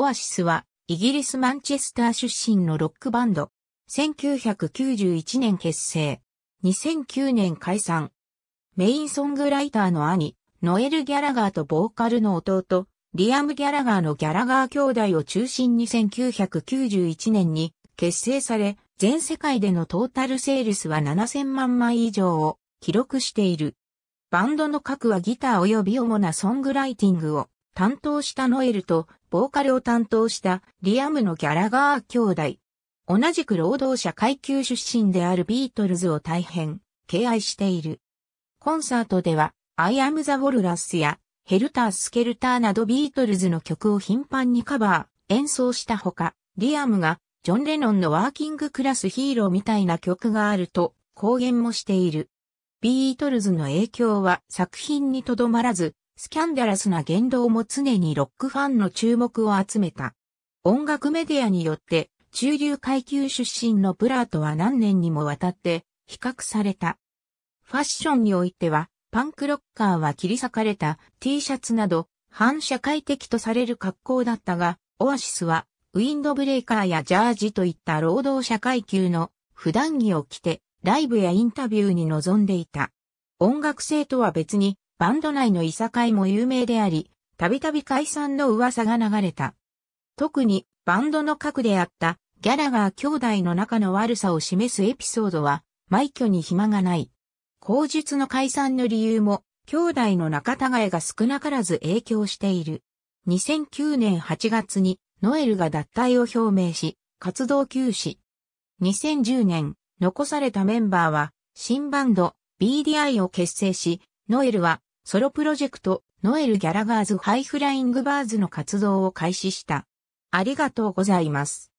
オアシスは、イギリス・マンチェスター出身のロックバンド。1991年結成。2009年解散。メインソングライターの兄、ノエル・ギャラガーとボーカルの弟、リアム・ギャラガーのギャラガー兄弟を中心に1991年に結成され、全世界でのトータルセールスは7000万枚以上を記録している。バンドの核はギター及び主なソングライティングを担当したノエルと、ボーカルを担当したリアムのギャラガー兄弟。同じく労働者階級出身であるビートルズを大変敬愛している。コンサートでは、アイアム・ザ・ウォルラスやヘルター・スケルターなどビートルズの曲を頻繁にカバー、演奏したほか、リアムがジョン・レノンのワーキングクラスヒーローみたいな曲があると公言もしている。ビートルズの影響は作品にとどまらず、スキャンダラスな言動も常にロックファンの注目を集めた。音楽メディアによって、中流階級出身のプラートは何年にもわたって比較された。ファッションにおいては、パンクロッカーは切り裂かれた T シャツなど、反社会的とされる格好だったが、オアシスは、ウィンドブレーカーやジャージといった労働者階級の普段着を着て、ライブやインタビューに臨んでいた。音楽性とは別に、バンド内のいさかいも有名であり、たびたび解散の噂が流れた。特にバンドの核であったギャラガー兄弟の仲の悪さを示すエピソードは、枚挙に暇がない。口述の解散の理由も、兄弟の仲違いが少なからず影響している。2009年8月にノエルが脱退を表明し、活動休止。2010年、残されたメンバーは、新バンド BDI を結成し、ノエルはソロプロジェクト、ノエル・ギャラガーズ・ハイフライング・バーズの活動を開始した。ありがとうございます。